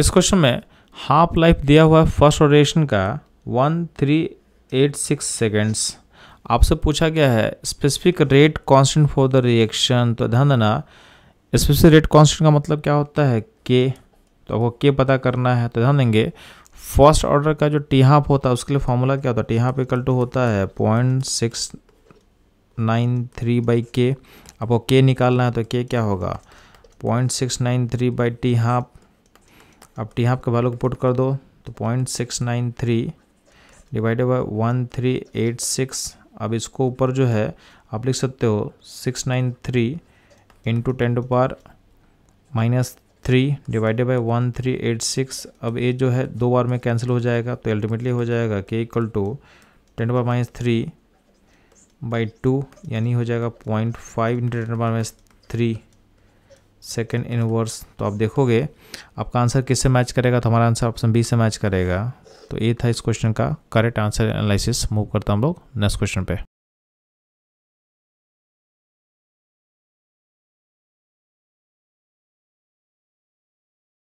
इस क्वेश्चन में half life दिया हुआ है फर्स्ट ओरेशन का one three eight six seconds आपसे पूछा गया है specific rate constant for the reaction तो ध्यान देना स्पेसिफिक रेट कांस्टेंट का मतलब क्या होता है के तो आपको के पता करना है तो ध्यान देंगे फर्स्ट ऑर्डर का जो टी हाफ होता है उसके लिए फॉर्मूला क्या होता है टी हाफ इक्वल टू होता है point six nine three by K आपको के निकालना है तो के क्या होगा point six nine three by T half अब टी हाफ का वैल्यू को पुट कर दो तो point six nine three divided by one three eight six अब इसको ऊपर जो है आप लिख सकते हो six nine three into ten to power minus three divided by one three eight six अब ये जो है दो बार में कैंसिल हो जाएगा तो अल्टीमेटली हो जाएगा K equal to ten to power minus three by two यानी हो जाएगा point five into ten to power minus three second inverse तो आप देखोगे आपका आंसर किससे मैच करेगा तो हमारा आंसर ऑप्शन बी से मैच करेगा तो ये था इस क्वेश्चन का करेक्ट आंसर एनालिसिस मूव करता हम लोग नेक्स्ट क्वेश्चन पे